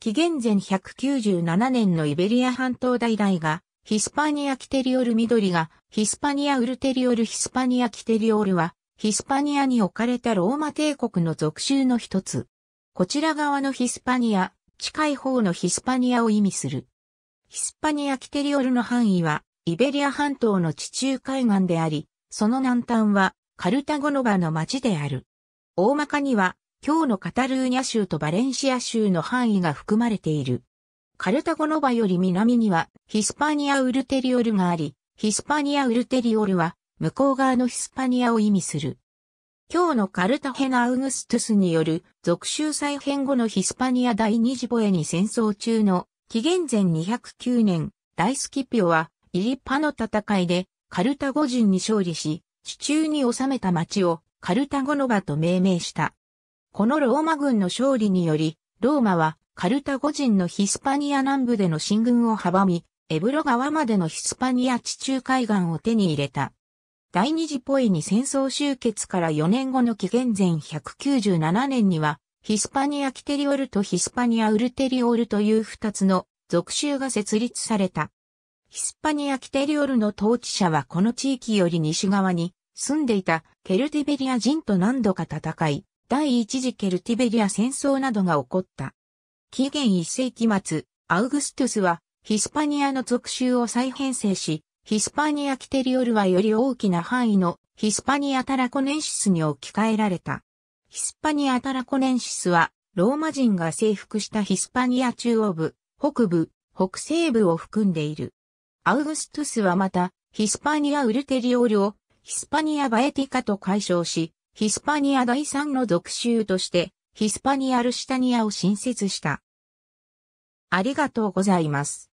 紀元前197年のイベリア半島大々が、ヒスパニア・キテリオル緑が、ヒスパニア・ウルテリオル・ヒスパニア・キテリオルは、ヒスパニアに置かれたローマ帝国の属州の一つ。こちら側のヒスパニア、近い方のヒスパニアを意味する。ヒスパニア・キテリオルの範囲は、イベリア半島の地中海岸であり、その南端は、カルタゴノバの町である。大まかには、今日のカタルーニャ州とバレンシア州の範囲が含まれている。カルタゴノバより南にはヒスパニア・ウルテリオルがあり、ヒスパニア・ウルテリオルは向こう側のヒスパニアを意味する。今日のカルタヘナ・アウグストゥスによる属州再編後のヒスパニア第二次ボエに戦争中の紀元前209年、大スキピオはイリッパの戦いでカルタゴ人に勝利し、地中に収めた町をカルタゴノバと命名した。このローマ軍の勝利により、ローマはカルタゴ人のヒスパニア南部での進軍を阻み、エブロ川までのヒスパニア地中海岸を手に入れた。第二次ポエに戦争終結から4年後の紀元前197年には、ヒスパニアキテリオルとヒスパニアウルテリオルという二つの属州が設立された。ヒスパニアキテリオルの統治者はこの地域より西側に住んでいたケルティベリア人と何度か戦い、第一次ケルティベリア戦争などが起こった。紀元1世紀末、アウグストゥスはヒスパニアの属州を再編成し、ヒスパニア・キテリオルはより大きな範囲のヒスパニア・タラコネンシスに置き換えられた。ヒスパニア・タラコネンシスは、ローマ人が征服したヒスパニア中央部、北部、北西部を含んでいる。アウグストゥスはまた、ヒスパニア・ウルテリオルをヒスパニア・バエティカと解消し、ヒスパニア第3の属州として、ヒスパニア・ルシタニアを新設した。ありがとうございます。